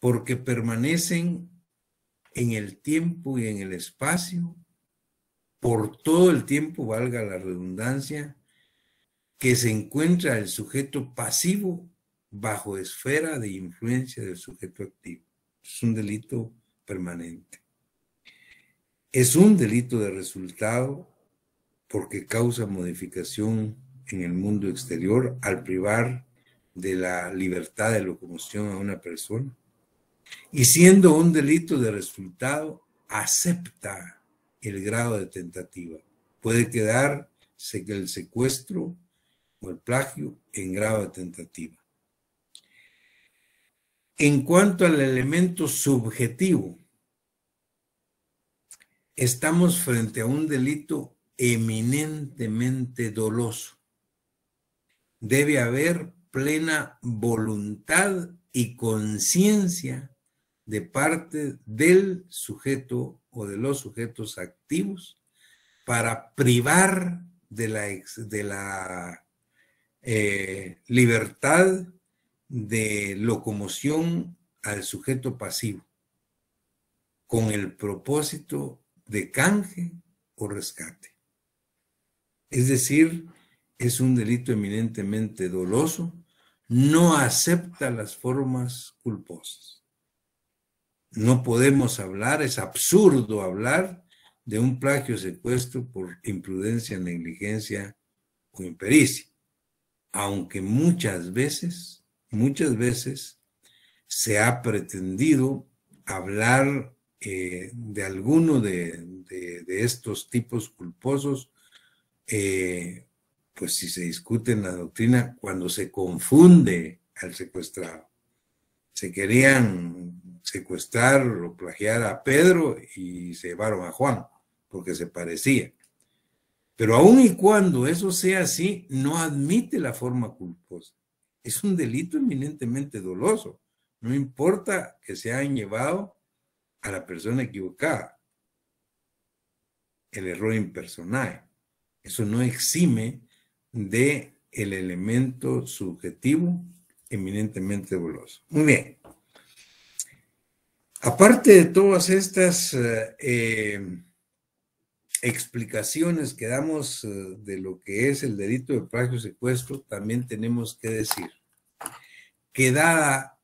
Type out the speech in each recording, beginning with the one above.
porque permanecen en el tiempo y en el espacio, por todo el tiempo, valga la redundancia, que se encuentra el sujeto pasivo bajo esfera de influencia del sujeto activo. Es un delito permanente. Es un delito de resultado porque causa modificación en el mundo exterior al privar de la libertad de locomoción a una persona y siendo un delito de resultado, acepta el grado de tentativa. Puede quedarse que el secuestro o el plagio en grado de tentativa. En cuanto al elemento subjetivo, estamos frente a un delito eminentemente doloso. Debe haber plena voluntad y conciencia de parte del sujeto o de los sujetos activos para privar de la, de la eh, libertad de locomoción al sujeto pasivo con el propósito de canje o rescate. Es decir, es un delito eminentemente doloso, no acepta las formas culposas. No podemos hablar, es absurdo hablar de un plagio secuestro por imprudencia, negligencia o impericia. Aunque muchas veces, muchas veces se ha pretendido hablar eh, de alguno de, estos tipos culposos, eh, pues si se discute en la doctrina, cuando se confunde al secuestrado. Se querían secuestrar o plagiar a Pedro y se llevaron a Juan, porque se parecía. Pero aun y cuando eso sea así, no admite la forma culposa. Es un delito eminentemente doloso. No importa que se hayan llevado a la persona equivocada. El error impersonal. Eso no exime de el elemento subjetivo eminentemente doloso. Muy bien. Aparte de todas estas eh, eh, explicaciones que damos eh, de lo que es el delito de plagio y secuestro, también tenemos que decir que dada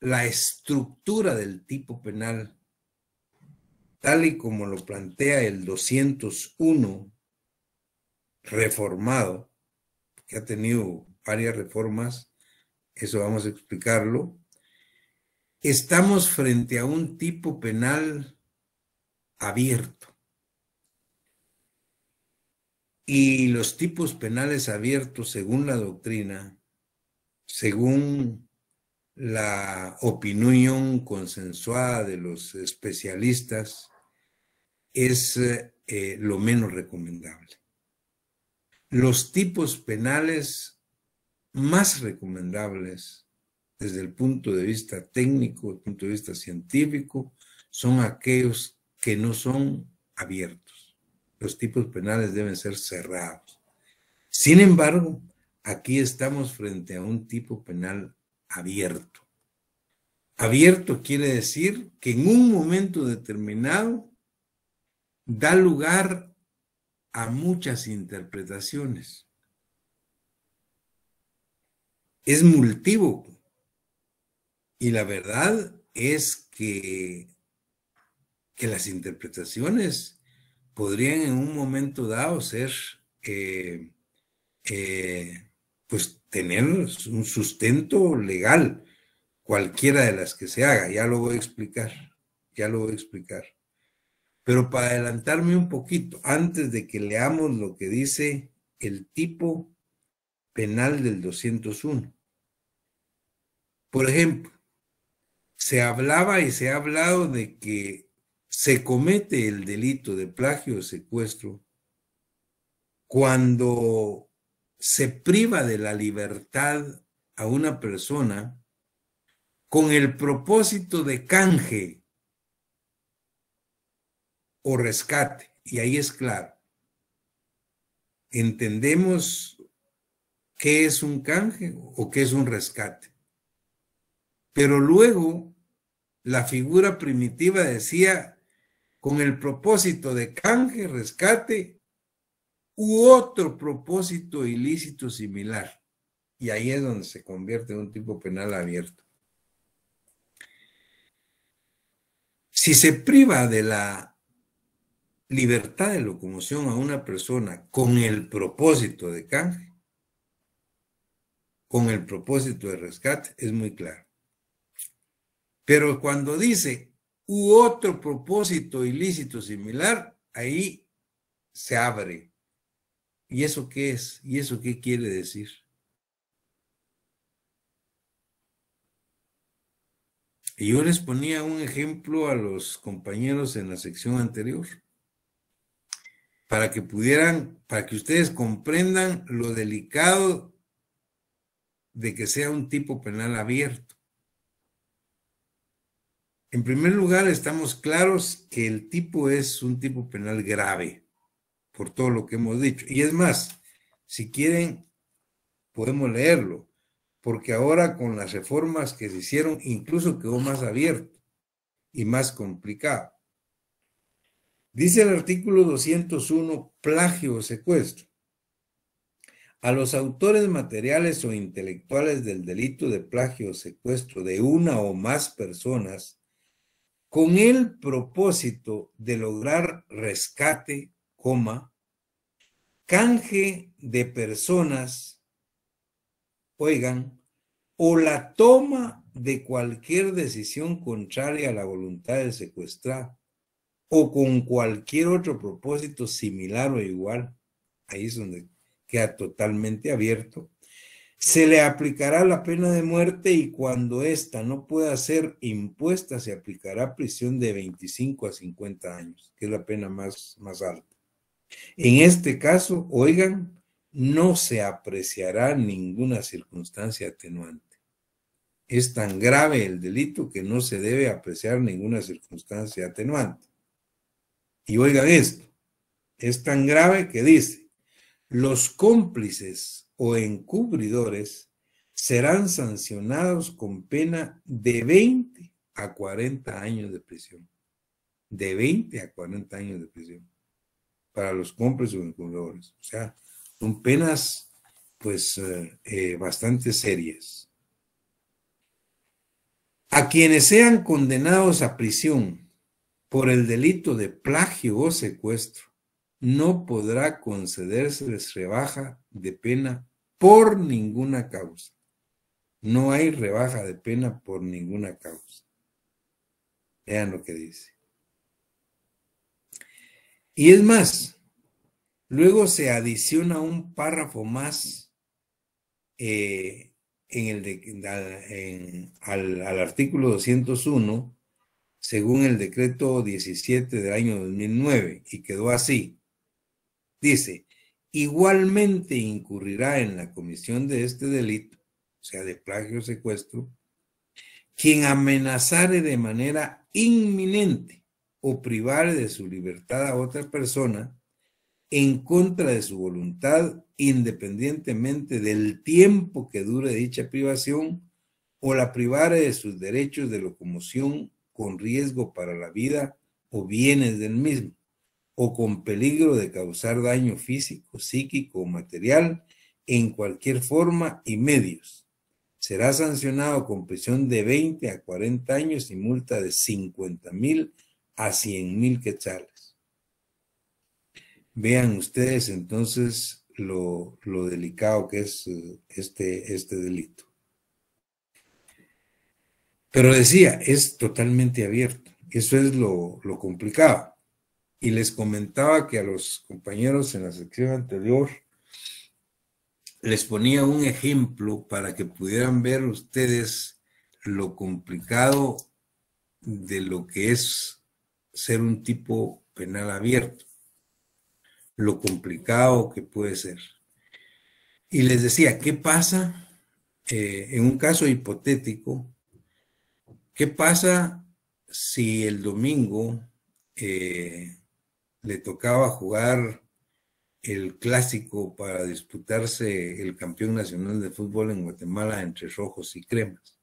la estructura del tipo penal, tal y como lo plantea el 201 reformado, que ha tenido varias reformas, eso vamos a explicarlo, estamos frente a un tipo penal abierto. Y los tipos penales abiertos, según la doctrina, según la opinión consensuada de los especialistas, es eh, lo menos recomendable. Los tipos penales más recomendables desde el punto de vista técnico, desde el punto de vista científico, son aquellos que no son abiertos. Los tipos penales deben ser cerrados. Sin embargo, aquí estamos frente a un tipo penal abierto. Abierto quiere decir que en un momento determinado da lugar a muchas interpretaciones. Es multívoco y la verdad es que, que las interpretaciones podrían en un momento dado ser, eh, eh, pues tener un sustento legal, cualquiera de las que se haga, ya lo voy a explicar, ya lo voy a explicar. Pero para adelantarme un poquito, antes de que leamos lo que dice el tipo penal del 201. Por ejemplo, se hablaba y se ha hablado de que se comete el delito de plagio o secuestro cuando se priva de la libertad a una persona con el propósito de canje o rescate. Y ahí es claro. Entendemos qué es un canje o qué es un rescate. Pero luego la figura primitiva decía, con el propósito de canje, rescate u otro propósito ilícito similar. Y ahí es donde se convierte en un tipo penal abierto. Si se priva de la libertad de locomoción a una persona con el propósito de canje, con el propósito de rescate, es muy claro. Pero cuando dice u otro propósito ilícito similar, ahí se abre. ¿Y eso qué es? ¿Y eso qué quiere decir? Y yo les ponía un ejemplo a los compañeros en la sección anterior para que pudieran, para que ustedes comprendan lo delicado de que sea un tipo penal abierto. En primer lugar, estamos claros que el tipo es un tipo penal grave, por todo lo que hemos dicho. Y es más, si quieren, podemos leerlo, porque ahora con las reformas que se hicieron, incluso quedó más abierto y más complicado. Dice el artículo 201, plagio o secuestro. A los autores materiales o intelectuales del delito de plagio o secuestro de una o más personas, con el propósito de lograr rescate, canje de personas, oigan, o la toma de cualquier decisión contraria a la voluntad de secuestrar, o con cualquier otro propósito similar o igual, ahí es donde queda totalmente abierto se le aplicará la pena de muerte y cuando ésta no pueda ser impuesta, se aplicará prisión de 25 a 50 años, que es la pena más, más alta. En este caso, oigan, no se apreciará ninguna circunstancia atenuante. Es tan grave el delito que no se debe apreciar ninguna circunstancia atenuante. Y oigan esto, es tan grave que dice, los cómplices o encubridores serán sancionados con pena de 20 a 40 años de prisión. De 20 a 40 años de prisión para los cómplices o encubridores. O sea, son penas pues eh, eh, bastante serias. A quienes sean condenados a prisión por el delito de plagio o secuestro no podrá concederse rebaja de pena por ninguna causa. No hay rebaja de pena por ninguna causa. Vean lo que dice. Y es más, luego se adiciona un párrafo más eh, en el al, al artículo 201, según el decreto 17 del año 2009, y quedó así. Dice, igualmente incurrirá en la comisión de este delito, o sea, de plagio o secuestro, quien amenazare de manera inminente o privare de su libertad a otra persona en contra de su voluntad, independientemente del tiempo que dure dicha privación, o la privare de sus derechos de locomoción con riesgo para la vida o bienes del mismo o con peligro de causar daño físico, psíquico o material en cualquier forma y medios. Será sancionado con prisión de 20 a 40 años y multa de 50 mil a 100 mil quetzales. Vean ustedes entonces lo, delicado que es eh, este, este delito. Pero decía, es totalmente abierto. Eso es lo, lo complicado. Y les comentaba que a los compañeros en la sección anterior les ponía un ejemplo para que pudieran ver ustedes lo complicado de lo que es ser un tipo penal abierto, lo complicado que puede ser. Y les decía, ¿qué pasa eh, en un caso hipotético? ¿Qué pasa si el domingo eh, le tocaba jugar el clásico para disputarse el campeón nacional de fútbol en Guatemala entre rojos y cremas.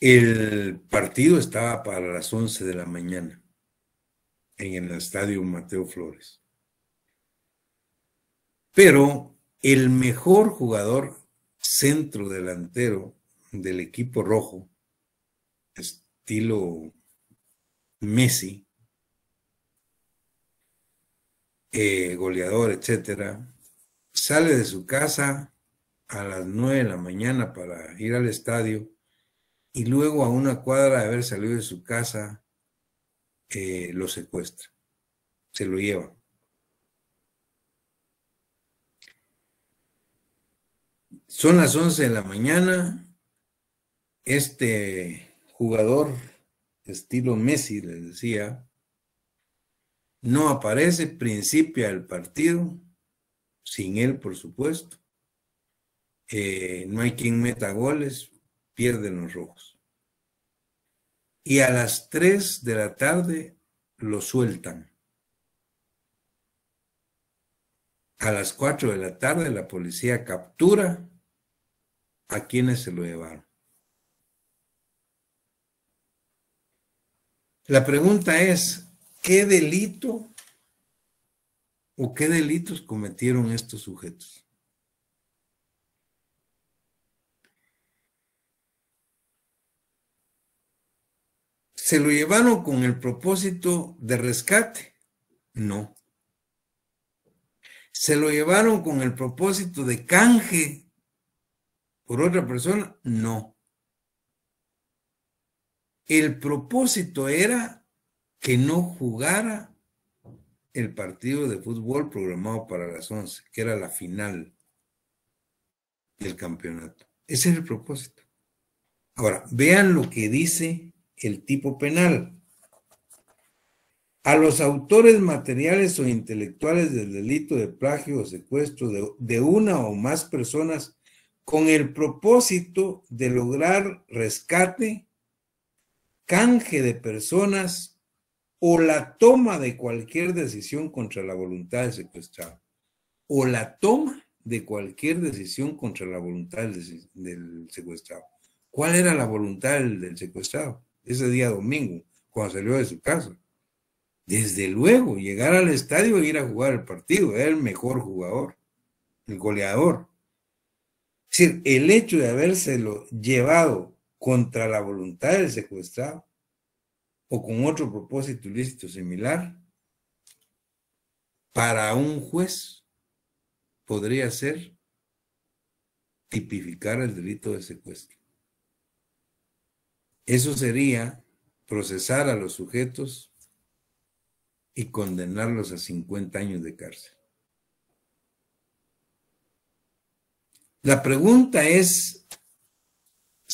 El partido estaba para las 11 de la mañana en el estadio Mateo Flores. Pero el mejor jugador centro delantero del equipo rojo, estilo Messi, eh, goleador, etcétera, sale de su casa a las 9 de la mañana para ir al estadio y luego a una cuadra de haber salido de su casa eh, lo secuestra, se lo lleva. Son las 11 de la mañana, este jugador estilo Messi, les decía, no aparece, principia el partido, sin él, por supuesto. Eh, no hay quien meta goles, pierden los rojos. Y a las 3 de la tarde lo sueltan. A las 4 de la tarde la policía captura a quienes se lo llevaron. La pregunta es, ¿qué delito o qué delitos cometieron estos sujetos? ¿Se lo llevaron con el propósito de rescate? No. ¿Se lo llevaron con el propósito de canje por otra persona? No. El propósito era que no jugara el partido de fútbol programado para las 11, que era la final del campeonato. Ese era el propósito. Ahora, vean lo que dice el tipo penal. A los autores materiales o intelectuales del delito de plagio o secuestro de una o más personas con el propósito de lograr rescate canje de personas o la toma de cualquier decisión contra la voluntad del secuestrado. O la toma de cualquier decisión contra la voluntad del, secuestrado. ¿Cuál era la voluntad del, secuestrado? Ese día domingo, cuando salió de su casa. Desde luego, llegar al estadio e ir a jugar el partido. Era el mejor jugador, el goleador. Es decir, el hecho de habérselo llevado contra la voluntad del secuestrado o con otro propósito ilícito similar, para un juez podría ser tipificar el delito de secuestro. Eso sería procesar a los sujetos y condenarlos a 50 años de cárcel. La pregunta es,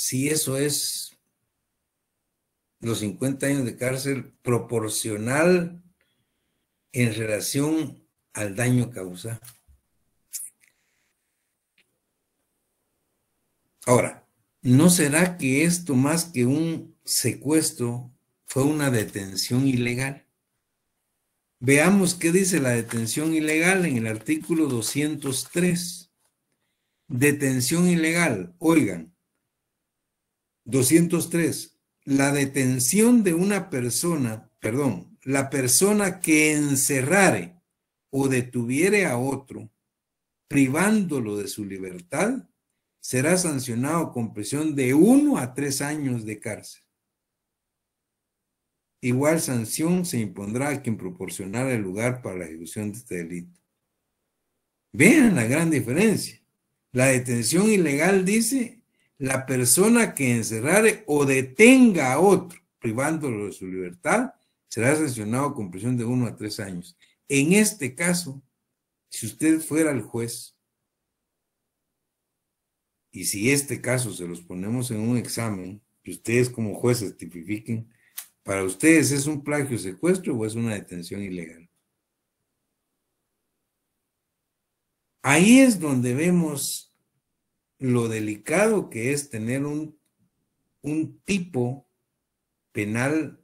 si eso es los 50 años de cárcel proporcional en relación al daño causado. Ahora, ¿no será que esto más que un secuestro fue una detención ilegal? Veamos qué dice la detención ilegal en el artículo 203. Detención ilegal, oigan, 203. La detención de una persona, perdón, la persona que encerrare o detuviere a otro, privándolo de su libertad, será sancionado con prisión de uno a tres años de cárcel. Igual sanción se impondrá a quien proporcionara el lugar para la ejecución de este delito. Vean la gran diferencia. La detención ilegal dice la persona que encerrare o detenga a otro, privándolo de su libertad, será sancionado con prisión de uno a tres años. En este caso, si usted fuera el juez, y si este caso se los ponemos en un examen, que ustedes como jueces tipifiquen, para ustedes es un plagio secuestro o es una detención ilegal. Ahí es donde vemos lo delicado que es tener un, tipo penal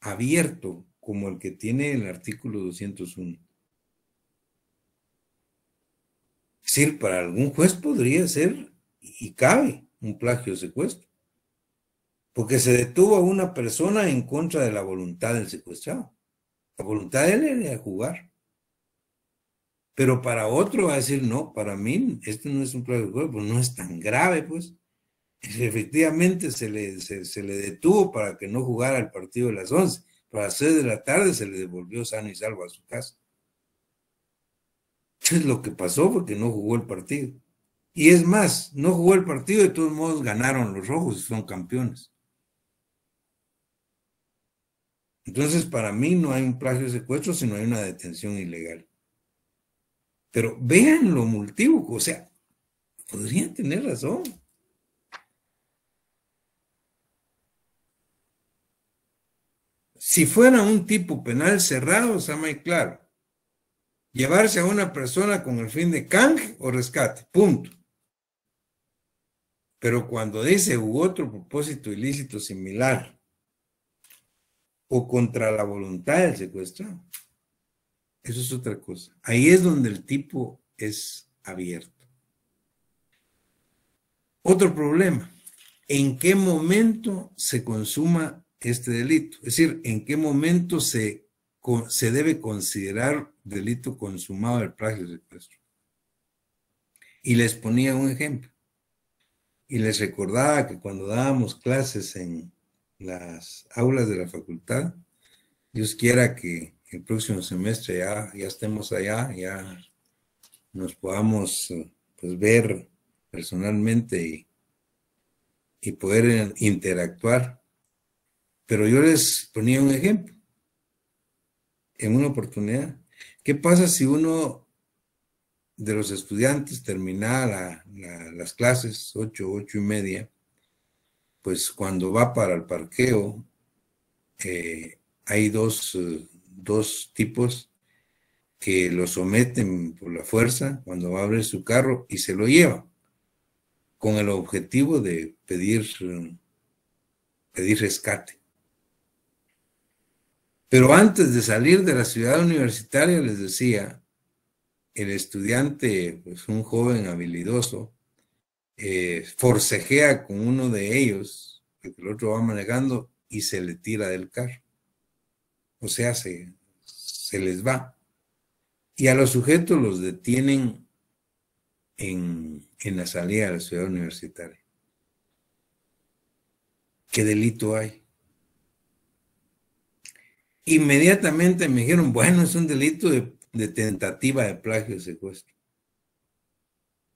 abierto como el que tiene el artículo 201. Es decir, para algún juez podría ser y cabe un plagio secuestro, porque se detuvo a una persona en contra de la voluntad del secuestrado. La voluntad de él era jugar. Pero para otro va a decir, no, para mí esto no es un plazo de cuerpo, no es tan grave, pues. Efectivamente se le, se, le detuvo para que no jugara el partido de las 11. Para las 6 de la tarde se le devolvió sano y salvo a su casa. Es lo que pasó porque no jugó el partido. Y es más, no jugó el partido, de todos modos ganaron los rojos y son campeones. Entonces, para mí no hay un plagio de secuestro, sino hay una detención ilegal. Pero vean lo multívoco, o sea, podrían tener razón. Si fuera un tipo penal cerrado, está muy claro. Llevarse a una persona con el fin de canje o rescate, punto. Pero cuando dice u otro propósito ilícito similar o contra la voluntad del secuestrado, eso es otra cosa. Ahí es donde el tipo es abierto. Otro problema, ¿en qué momento se consuma este delito? Es decir, ¿en qué momento se, se debe considerar delito consumado el plagio secuestro? Y les ponía un ejemplo. Y les recordaba que cuando dábamos clases en las aulas de la facultad, Dios quiera que el próximo semestre ya, estemos allá, ya nos podamos pues, ver personalmente y, poder eh, interactuar. Pero yo les ponía un ejemplo en una oportunidad. ¿Qué pasa si uno de los estudiantes termina las clases, 8, ocho y media, pues cuando va para el parqueo, eh, hay dos eh, dos tipos que lo someten por la fuerza cuando va abrir su carro y se lo llevan, con el objetivo de pedir, pedir rescate. Pero antes de salir de la ciudad universitaria, les decía, el estudiante, pues un joven habilidoso, eh, forcejea con uno de ellos, que el otro va manejando y se le tira del carro o sea, se, les va. Y a los sujetos los detienen en, la salida de la ciudad universitaria. ¿Qué delito hay? Inmediatamente me dijeron, bueno, es un delito de, de tentativa de plagio y secuestro.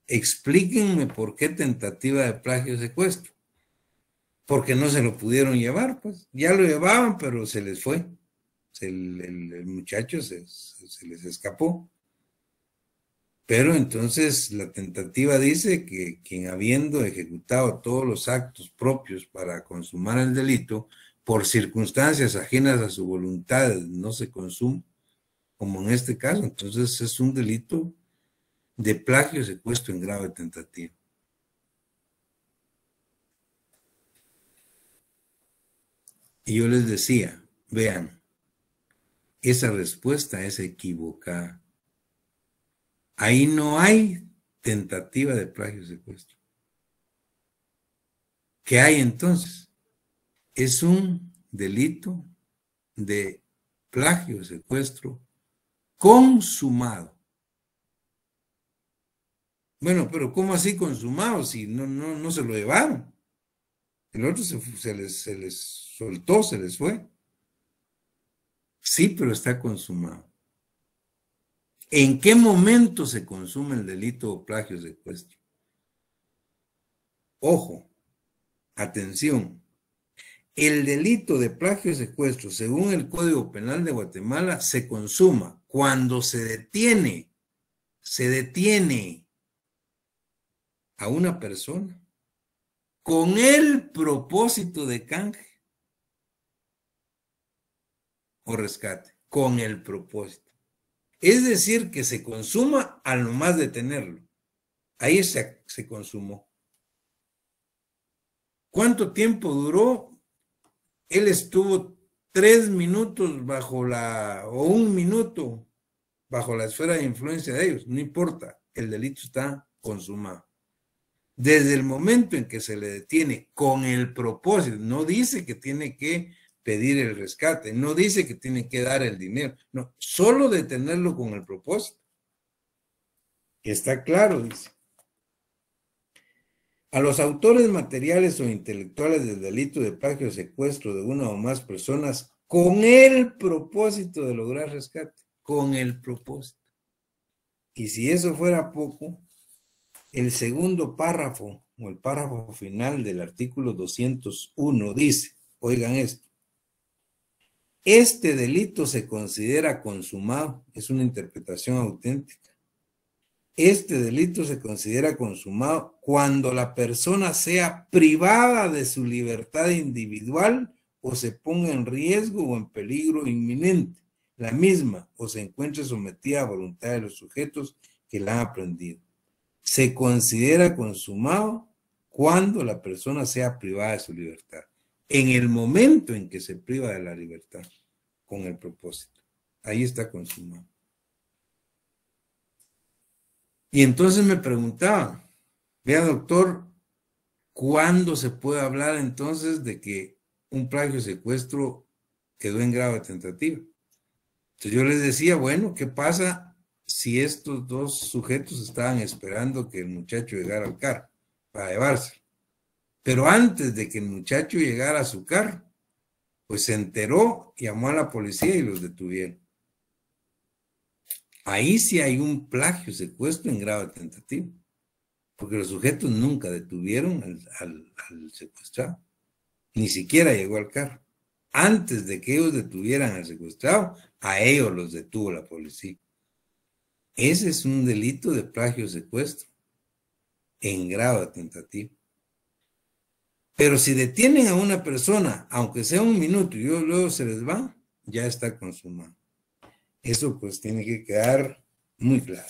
Explíquenme por qué tentativa de plagio y secuestro. Porque no se lo pudieron llevar, pues. Ya lo llevaban, pero se les fue el, muchacho se, les escapó. Pero entonces la tentativa dice que quien habiendo ejecutado todos los actos propios para consumar el delito, por circunstancias ajenas a su voluntad no se consume como en este caso, entonces es un delito de plagio, secuestro en grave tentativa. Y yo les decía, vean, esa respuesta es equivocada. Ahí no hay tentativa de plagio secuestro. ¿Qué hay entonces? Es un delito de plagio y secuestro consumado. Bueno, pero ¿cómo así consumado si no, no, se lo llevaron? El otro se, les, se les soltó, se les fue. Sí, pero está consumado. ¿En qué momento se consume el delito o plagio secuestro? Ojo, atención. El delito de plagio secuestro, según el Código Penal de Guatemala, se consuma cuando se detiene, se detiene a una persona con el propósito de canje rescate, con el propósito. Es decir, que se consuma al más detenerlo. Ahí se, se consumó. ¿Cuánto tiempo duró? Él estuvo tres minutos bajo la, o un minuto bajo la esfera de influencia de ellos. No importa, el delito está consumado. Desde el momento en que se le detiene con el propósito, no dice que tiene que pedir el rescate. No dice que tiene que dar el dinero, no, solo detenerlo con el propósito. Está claro, dice. A los autores materiales o intelectuales del delito de plagio o secuestro de una o más personas con el propósito de lograr rescate, con el propósito. Y si eso fuera poco, el segundo párrafo o el párrafo final del artículo 201 dice, oigan esto, este delito se considera consumado, es una interpretación auténtica. Este delito se considera consumado cuando la persona sea privada de su libertad individual o se ponga en riesgo o en peligro inminente, la misma, o se encuentre sometida a voluntad de los sujetos que la han aprendido. Se considera consumado cuando la persona sea privada de su libertad en el momento en que se priva de la libertad con el propósito. Ahí está consumado. Y entonces me preguntaba, vea doctor, ¿cuándo se puede hablar entonces de que un plagio secuestro quedó en grave tentativa? Entonces yo les decía, bueno, ¿qué pasa si estos dos sujetos estaban esperando que el muchacho llegara al carro para llevarse? Pero antes de que el muchacho llegara a su carro, pues se enteró, llamó a la policía y los detuvieron. Ahí sí hay un plagio, secuestro en grado de tentativa, porque los sujetos nunca detuvieron al, secuestrado, ni siquiera llegó al carro. Antes de que ellos detuvieran al secuestrado, a ellos los detuvo la policía. Ese es un delito de plagio secuestro en grado de tentativa. Pero si detienen a una persona, aunque sea un minuto, y luego se les va, ya está consumado. Eso pues tiene que quedar muy claro.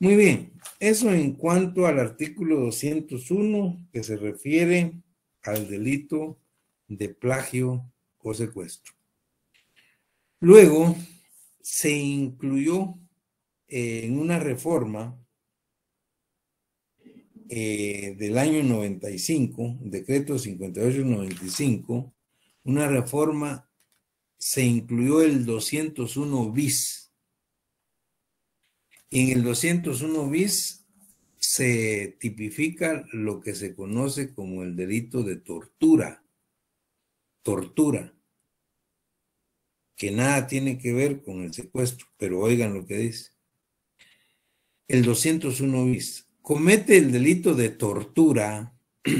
Muy bien, eso en cuanto al artículo 201 que se refiere al delito de plagio o secuestro. Luego se incluyó en una reforma eh, del año 95, decreto 5895, una reforma, se incluyó el 201 bis. En el 201 bis se tipifica lo que se conoce como el delito de tortura. Tortura. Que nada tiene que ver con el secuestro, pero oigan lo que dice. El 201 bis comete el delito de tortura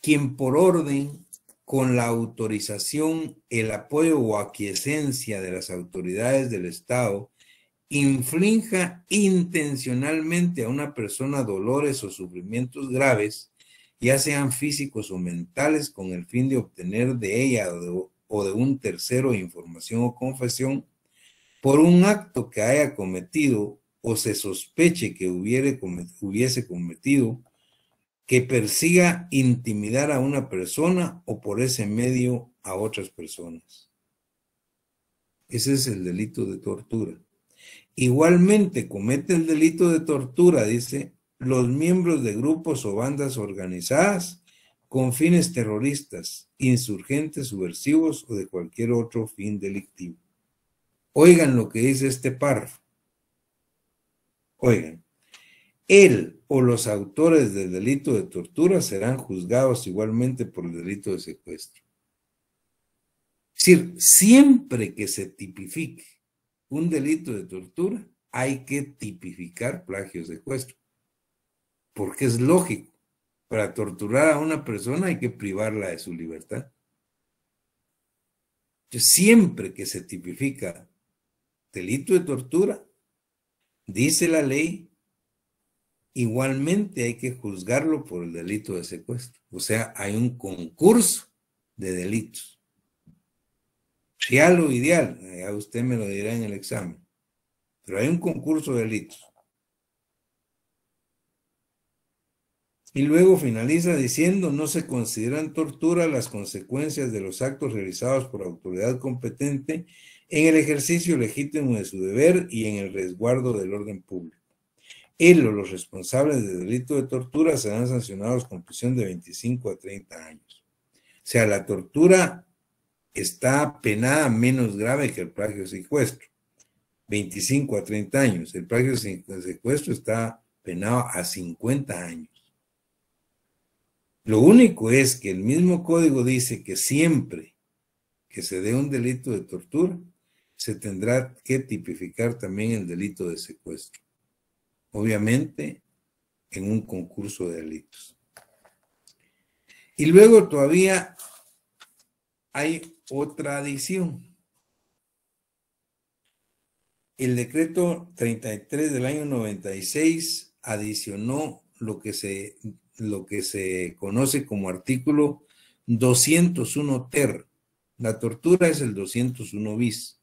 quien por orden, con la autorización, el apoyo o aquiescencia de las autoridades del Estado, inflinja intencionalmente a una persona dolores o sufrimientos graves, ya sean físicos o mentales, con el fin de obtener de ella o de un tercero información o confesión, por un acto que haya cometido o se sospeche que hubiese cometido, que persiga intimidar a una persona o por ese medio a otras personas. Ese es el delito de tortura. Igualmente comete el delito de tortura, dice, los miembros de grupos o bandas organizadas con fines terroristas, insurgentes, subversivos o de cualquier otro fin delictivo. Oigan lo que dice este párrafo. Oigan, él o los autores del delito de tortura serán juzgados igualmente por el delito de secuestro. Es decir, siempre que se tipifique un delito de tortura, hay que tipificar plagio secuestro. Porque es lógico. Para torturar a una persona hay que privarla de su libertad. Entonces, siempre que se tipifica delito de tortura, Dice la ley, igualmente hay que juzgarlo por el delito de secuestro. O sea, hay un concurso de delitos. Real o ideal, eh, ya usted me lo dirá en el examen, pero hay un concurso de delitos. Y luego finaliza diciendo, no se consideran tortura las consecuencias de los actos realizados por autoridad competente en el ejercicio legítimo de su deber y en el resguardo del orden público. Él o los responsables del delito de tortura serán sancionados con prisión de 25 a 30 años. O sea, la tortura está penada menos grave que el plagio secuestro. 25 a 30 años. El plagio secuestro está penado a 50 años. Lo único es que el mismo código dice que siempre que se dé un delito de tortura, se tendrá que tipificar también el delito de secuestro. Obviamente, en un concurso de delitos. Y luego todavía hay otra adición. El decreto 33 del año 96 adicionó lo que se, lo que se conoce como artículo 201 ter. La tortura es el 201 bis.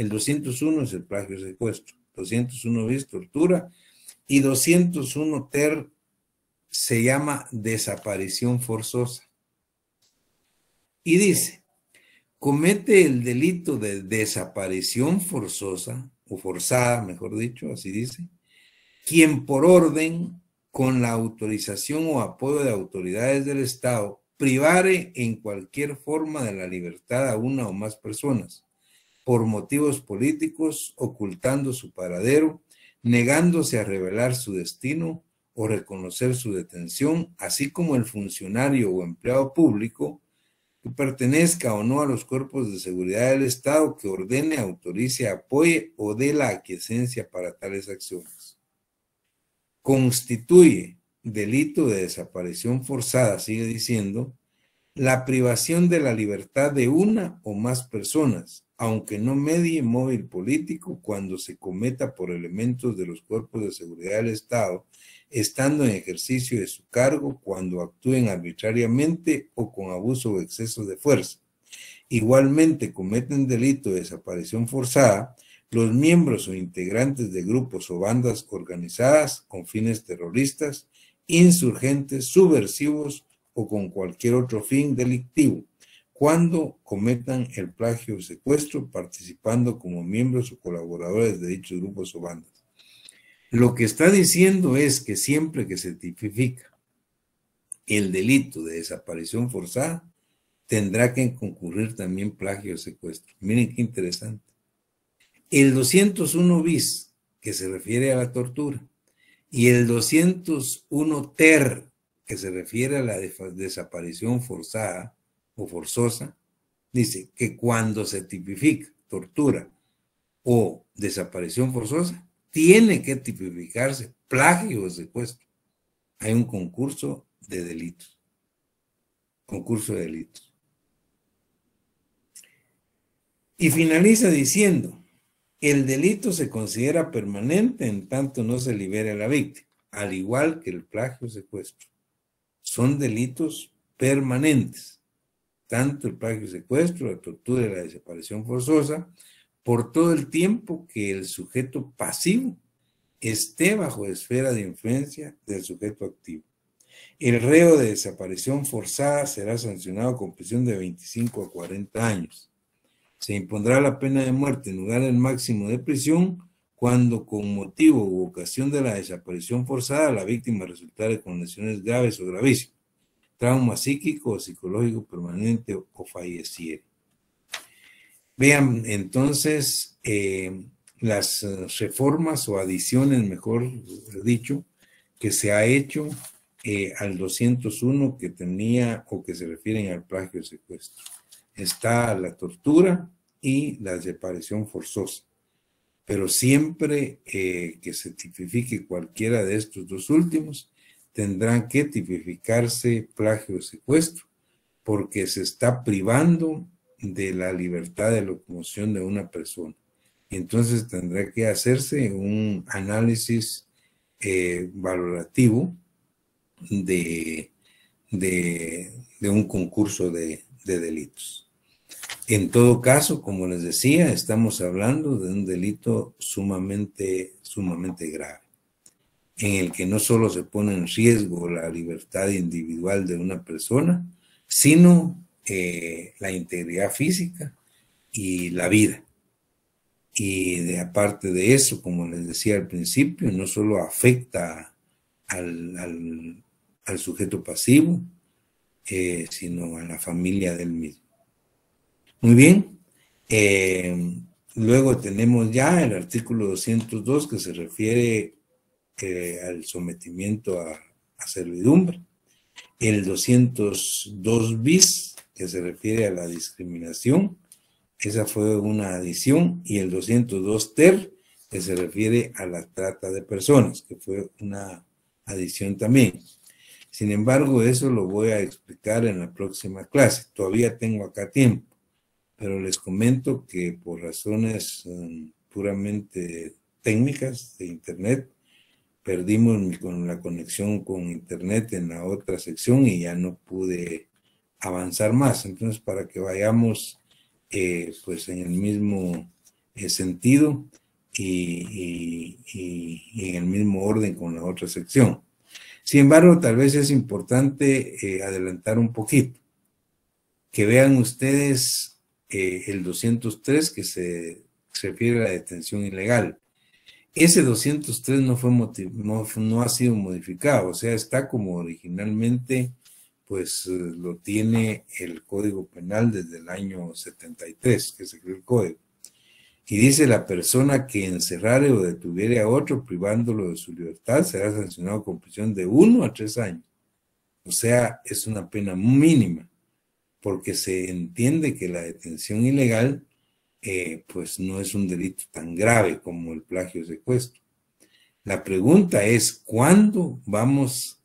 El 201 es el plagio secuestro, 201 es tortura, y 201 ter se llama desaparición forzosa. Y dice, comete el delito de desaparición forzosa, o forzada, mejor dicho, así dice, quien por orden, con la autorización o apoyo de autoridades del Estado, privare en cualquier forma de la libertad a una o más personas por motivos políticos, ocultando su paradero, negándose a revelar su destino o reconocer su detención, así como el funcionario o empleado público que pertenezca o no a los cuerpos de seguridad del Estado que ordene, autorice, apoye o dé la aquiescencia para tales acciones. Constituye delito de desaparición forzada, sigue diciendo, la privación de la libertad de una o más personas, aunque no medie móvil político cuando se cometa por elementos de los cuerpos de seguridad del Estado, estando en ejercicio de su cargo cuando actúen arbitrariamente o con abuso o exceso de fuerza. Igualmente cometen delito de desaparición forzada los miembros o integrantes de grupos o bandas organizadas con fines terroristas, insurgentes, subversivos o con cualquier otro fin delictivo cuando cometan el plagio o secuestro participando como miembros o colaboradores de dichos grupos o bandas. Lo que está diciendo es que siempre que se tipifica el delito de desaparición forzada, tendrá que concurrir también plagio o secuestro. Miren qué interesante. El 201 bis, que se refiere a la tortura, y el 201 ter, que se refiere a la desaparición forzada, forzosa, dice que cuando se tipifica tortura o desaparición forzosa, tiene que tipificarse plagio o secuestro. Hay un concurso de delitos. Concurso de delitos. Y finaliza diciendo, el delito se considera permanente en tanto no se libere a la víctima, al igual que el plagio o secuestro. Son delitos permanentes tanto el plagio de secuestro, la tortura y la desaparición forzosa, por todo el tiempo que el sujeto pasivo esté bajo esfera de influencia del sujeto activo. El reo de desaparición forzada será sancionado con prisión de 25 a 40 años. Se impondrá la pena de muerte en lugar del máximo de prisión cuando con motivo u ocasión de la desaparición forzada la víctima resultare con lesiones graves o gravísimas trauma psíquico o psicológico permanente o, o Vean entonces eh, las eh, reformas o adiciones, mejor dicho, que se ha hecho eh, al 201 que tenía o que se refieren al plagio secuestro. Está la tortura y la separación forzosa. Pero siempre que se tipifique cualquiera de estos dos últimos, tendrán que tipificarse plagio o secuestro, porque se está privando de la libertad de locomoción de una persona. Entonces tendrá que hacerse un análisis eh, valorativo de, un concurso de, de delitos. En todo caso, como les decía, estamos hablando de un delito sumamente, sumamente grave en el que no solo se pone en riesgo la libertad individual de una persona, sino eh, la integridad física y la vida. Y de, aparte de eso, como les decía al principio, no solo afecta al, sujeto pasivo, eh, sino a la familia del mismo. Muy bien. Eh, luego tenemos ya el artículo 202 que se refiere al sometimiento a, servidumbre. El 202 bis, que se refiere a la discriminación, esa fue una adición, y el 202 ter, que se refiere a la trata de personas, que fue una adición también. Sin embargo, eso lo voy a explicar en la próxima clase. Todavía tengo acá tiempo, pero les comento que por razones eh, puramente técnicas de Internet, perdimos con la conexión con internet en la otra sección y ya no pude avanzar más. Entonces, para que vayamos eh, pues en el mismo eh, sentido y, en el mismo orden con la otra sección. Sin embargo, tal vez es importante eh, adelantar un poquito, que vean ustedes el 203 que se refiere a la detención ilegal. Ese 203 no, fue no, ha sido modificado, o sea, está como originalmente, pues eh, lo tiene el Código Penal desde el año 73, que se creó el Código. Y dice, la persona que encerrare o detuviere a otro privándolo de su libertad será sancionado con prisión de uno a tres años. O sea, es una pena mínima, porque se entiende que la detención ilegal eh, pues no es un delito tan grave como el plagio o secuestro. La pregunta es, ¿cuándo vamos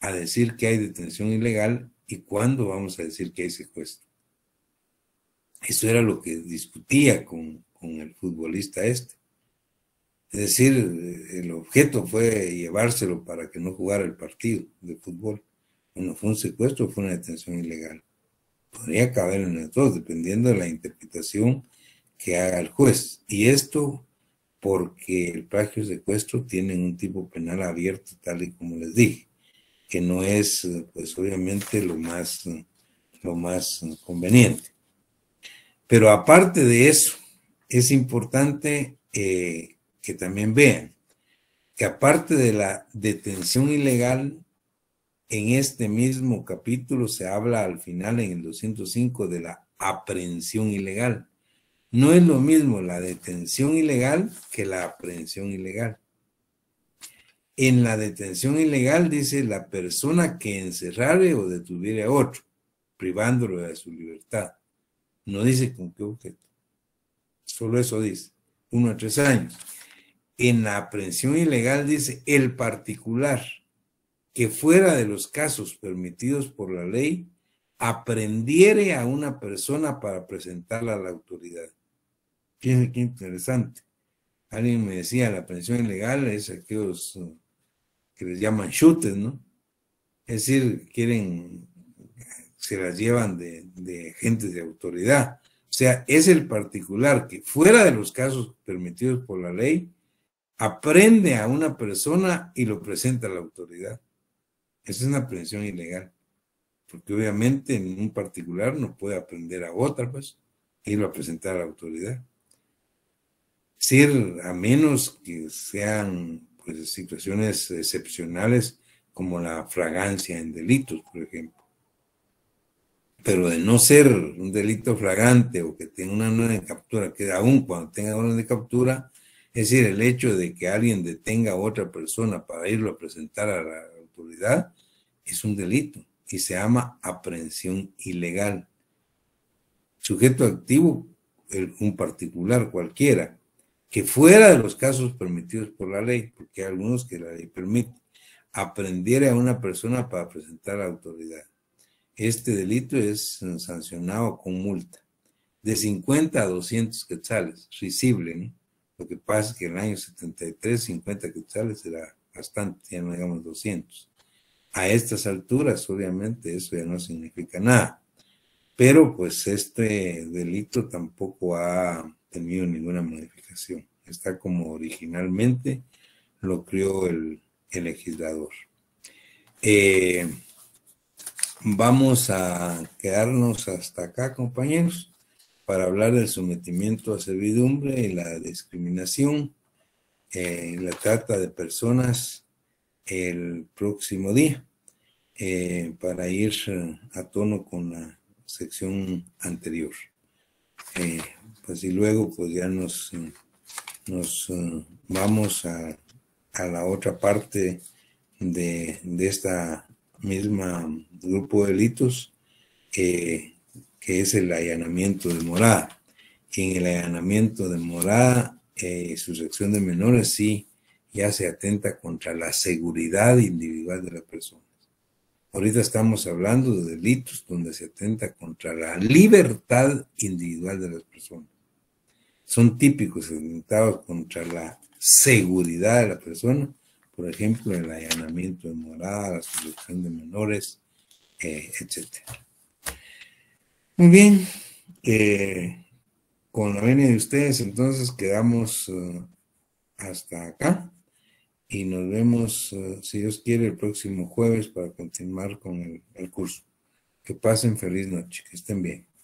a decir que hay detención ilegal y cuándo vamos a decir que hay secuestro? Eso era lo que discutía con, con el futbolista este. Es decir, eh, el objeto fue llevárselo para que no jugara el partido de fútbol. Bueno, fue un secuestro o fue una detención ilegal. Podría caber en las dos, dependiendo de la interpretación que haga el juez. Y esto porque el plagio de secuestro tienen un tipo penal abierto, tal y como les dije, que no es, pues obviamente, lo más, lo más conveniente. Pero aparte de eso, es importante eh, que también vean que aparte de la detención ilegal, en este mismo capítulo se habla al final, en el 205, de la aprehensión ilegal. No es lo mismo la detención ilegal que la aprehensión ilegal. En la detención ilegal dice la persona que encerrare o detuviere a otro, privándolo de su libertad. No dice con qué objeto. Solo eso dice. Uno a tres años. En la aprehensión ilegal dice el particular que fuera de los casos permitidos por la ley aprendiere a una persona para presentarla a la autoridad. Fíjense qué interesante. Alguien me decía, la aprehensión ilegal es aquellos eh, que les llaman shooters, ¿no? Es decir, quieren, se las llevan de, de gente de autoridad. O sea, es el particular que fuera de los casos permitidos por la ley, aprende a una persona y lo presenta a la autoridad. Esa es una aprehensión ilegal porque obviamente en un particular no puede aprender a otra, pues, e irlo a presentar a la autoridad. decir, a menos que sean pues, situaciones excepcionales como la fragancia en delitos, por ejemplo. Pero de no ser un delito fragante o que tenga una orden de captura, que aún cuando tenga orden de captura, es decir, el hecho de que alguien detenga a otra persona para irlo a presentar a la autoridad, es un delito y se llama aprehensión ilegal. Sujeto activo, un particular cualquiera, que fuera de los casos permitidos por la ley, porque hay algunos que la ley permite, aprendiera a una persona para presentar a la autoridad. Este delito es sancionado con multa de 50 a 200 quetzales, risible, ¿no? Lo que pasa es que en el año 73, 50 quetzales era bastante, ya no digamos 200 a estas alturas, obviamente, eso ya no significa nada. Pero pues este delito tampoco ha tenido ninguna modificación. Está como originalmente lo creó el, legislador. Eh, vamos a quedarnos hasta acá, compañeros, para hablar del sometimiento a servidumbre y la discriminación, en eh, la trata de personas el próximo día eh, para ir eh, a tono con la sección anterior. Eh, pues y luego pues ya nos, nos vamos a, la otra parte de, de esta misma grupo de delitos que es el allanamiento de morada. En el allanamiento de morada, su sección de menores sí ya se atenta contra la seguridad individual de las personas. Ahorita estamos hablando de delitos donde se atenta contra la libertad individual de las personas. Son típicos atentados contra la seguridad de la persona, por ejemplo, el allanamiento de morada, la sujeción de menores, eh, etc. Muy bien, eh, con la venia de ustedes entonces quedamos eh, hasta acá y nos vemos, eh, si Dios quiere, el próximo jueves para continuar con el curso. Que pasen feliz noche, que estén bien.